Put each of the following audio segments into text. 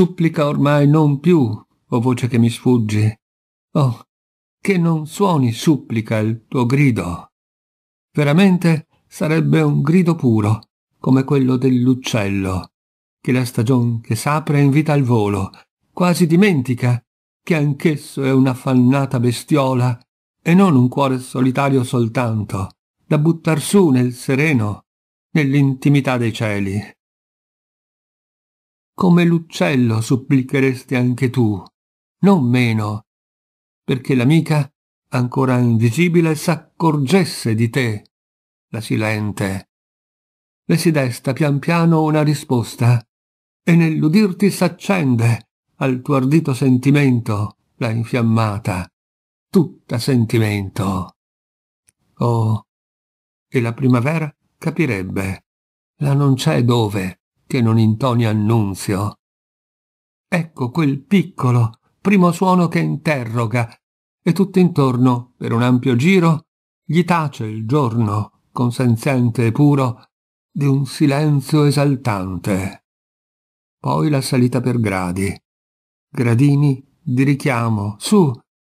supplica ormai non più, o voce che mi sfugge. Oh, che non suoni supplica il tuo grido. Veramente sarebbe un grido puro, come quello dell'uccello, che la stagion che s'apre invita al volo, quasi dimentica che anch'esso è un'affannata bestiola e non un cuore solitario soltanto, da buttar su nel sereno, nell'intimità dei cieli come l'uccello supplicheresti anche tu, non meno, perché l'amica, ancora invisibile, s'accorgesse di te, la silente. Le si desta pian piano una risposta, e nell'udirti s'accende al tuo ardito sentimento la infiammata, tutta sentimento. Oh, e la primavera capirebbe, la non c'è dove che non intoni annunzio. Ecco quel piccolo, primo suono che interroga, e tutto intorno, per un ampio giro, gli tace il giorno, consenziente e puro, di un silenzio esaltante. Poi la salita per gradi, gradini di richiamo, su,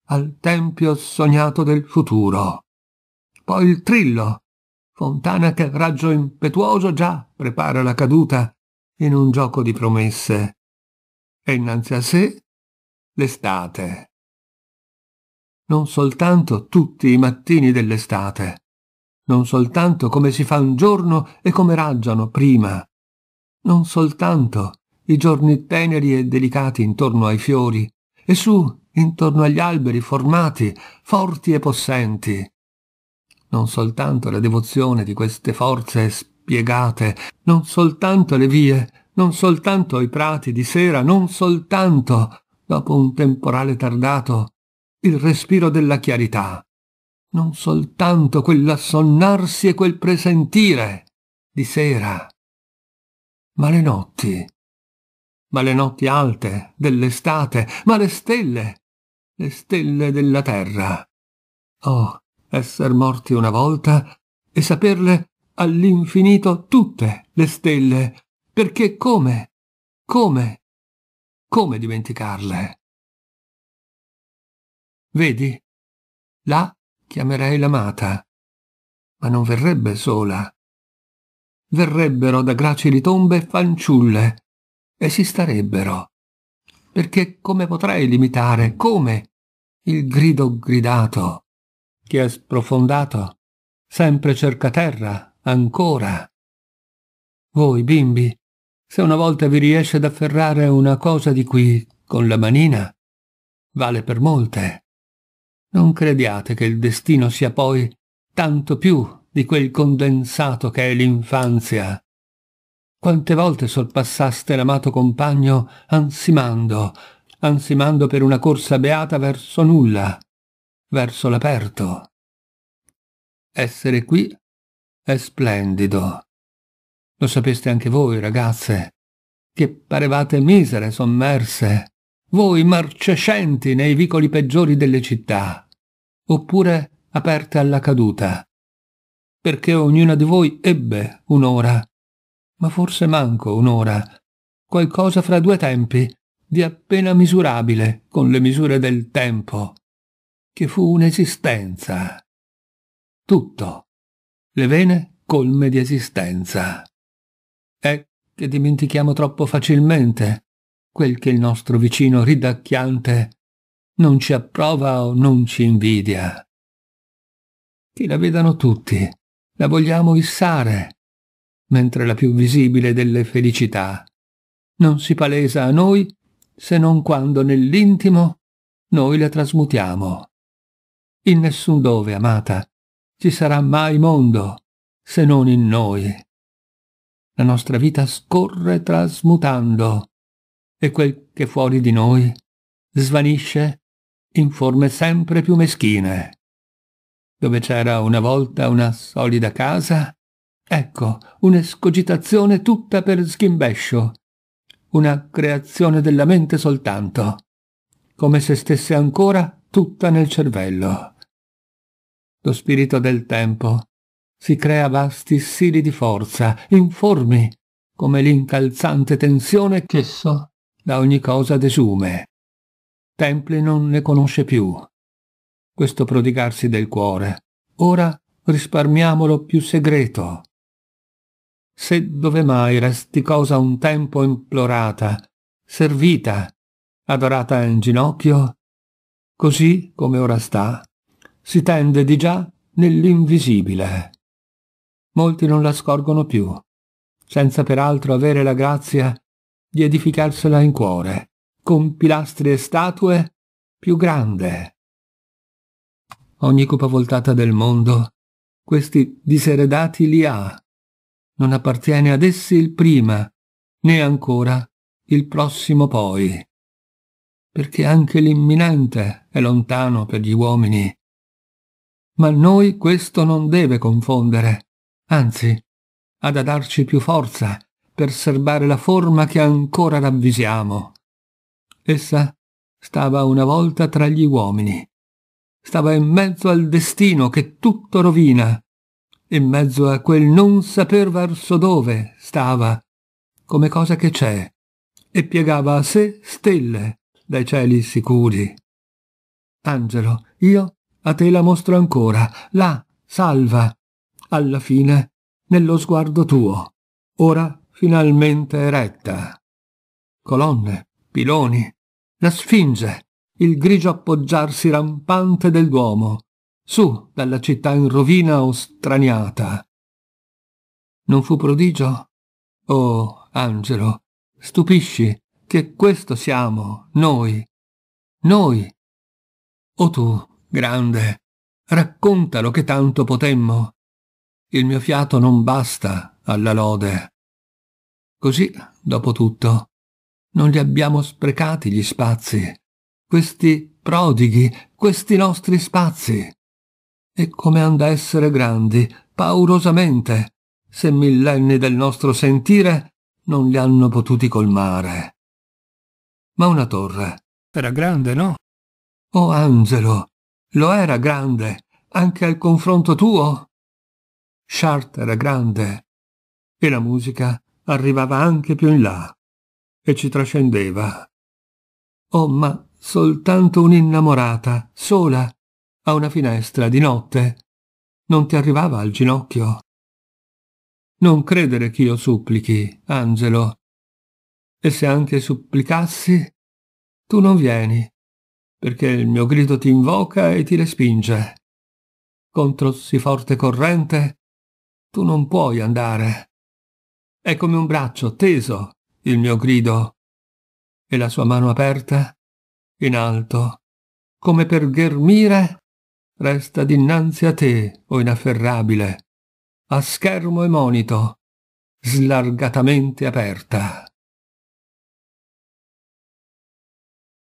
al tempio sognato del futuro. Poi il trillo, fontana che raggio impetuoso già prepara la caduta in un gioco di promesse e innanzi a sé l'estate. Non soltanto tutti i mattini dell'estate, non soltanto come si fa un giorno e come raggiano prima, non soltanto i giorni teneri e delicati intorno ai fiori e su, intorno agli alberi formati, forti e possenti, non soltanto la devozione di queste forze spiegate, non soltanto le vie, non soltanto i prati di sera, non soltanto, dopo un temporale tardato, il respiro della chiarità, non soltanto quell'assonnarsi e quel presentire di sera, ma le notti, ma le notti alte dell'estate, ma le stelle, le stelle della terra. Oh, esser morti una volta e saperle all'infinito tutte le stelle, perché come, come, come dimenticarle? Vedi, là chiamerei l'amata, ma non verrebbe sola. Verrebbero da gracili tombe fanciulle e si starebbero, perché come potrei limitare, come, il grido gridato che è sprofondato, sempre cerca terra ancora. Voi, bimbi, se una volta vi riesce ad afferrare una cosa di qui con la manina, vale per molte. Non crediate che il destino sia poi tanto più di quel condensato che è l'infanzia. Quante volte sorpassaste l'amato compagno ansimando, ansimando per una corsa beata verso nulla, verso l'aperto. Essere qui è splendido. Lo sapeste anche voi, ragazze, che parevate misere, sommerse, voi marcescenti nei vicoli peggiori delle città, oppure aperte alla caduta, perché ognuna di voi ebbe un'ora, ma forse manco un'ora, qualcosa fra due tempi, di appena misurabile con le misure del tempo, che fu un'esistenza. Tutto le vene colme di esistenza. È che dimentichiamo troppo facilmente quel che il nostro vicino ridacchiante non ci approva o non ci invidia. Che la vedano tutti, la vogliamo issare, mentre la più visibile delle felicità non si palesa a noi se non quando nell'intimo noi la trasmutiamo. In nessun dove, amata, ci sarà mai mondo se non in noi. La nostra vita scorre trasmutando e quel che fuori di noi svanisce in forme sempre più meschine. Dove c'era una volta una solida casa, ecco un'escogitazione tutta per schimbescio, una creazione della mente soltanto, come se stesse ancora tutta nel cervello. Lo spirito del tempo si crea vasti sili di forza, informi, come l'incalzante tensione ch'esso da ogni cosa desume. Templi non ne conosce più. Questo prodigarsi del cuore, ora risparmiamolo più segreto. Se dove mai resti cosa un tempo implorata, servita, adorata in ginocchio, così come ora sta, si tende di già nell'invisibile. Molti non la scorgono più, senza peraltro avere la grazia di edificarsela in cuore, con pilastri e statue più grande. Ogni cupa voltata del mondo questi diseredati li ha. Non appartiene ad essi il prima, né ancora il prossimo poi. Perché anche l'imminente è lontano per gli uomini ma noi questo non deve confondere, anzi, ha da darci più forza per serbare la forma che ancora ravvisiamo. Essa stava una volta tra gli uomini, stava in mezzo al destino che tutto rovina, in mezzo a quel non saper verso dove stava, come cosa che c'è, e piegava a sé stelle dai cieli sicuri. Angelo, io a te la mostro ancora, là, salva, alla fine, nello sguardo tuo, ora finalmente eretta. Colonne, piloni, la Sfinge, il grigio appoggiarsi rampante del Duomo, su dalla città in rovina o straniata. Non fu prodigio? Oh, angelo, stupisci che questo siamo, noi, noi. O tu, Grande, raccontalo che tanto potemmo. Il mio fiato non basta alla lode. Così, dopo tutto, non li abbiamo sprecati gli spazi, questi prodighi, questi nostri spazi. E come han da essere grandi, paurosamente, se millenni del nostro sentire non li hanno potuti colmare. Ma una torre era grande, no? Oh angelo, lo era grande, anche al confronto tuo? Chart era grande, e la musica arrivava anche più in là, e ci trascendeva. Oh, ma soltanto un'innamorata, sola, a una finestra di notte, non ti arrivava al ginocchio? Non credere ch'io supplichi, Angelo. E se anche supplicassi, tu non vieni, perché il mio grido ti invoca e ti respinge. Contro sì forte corrente tu non puoi andare. È come un braccio teso il mio grido e la sua mano aperta in alto, come per ghermire, resta dinanzi a te, o inafferrabile, a schermo e monito, slargatamente aperta.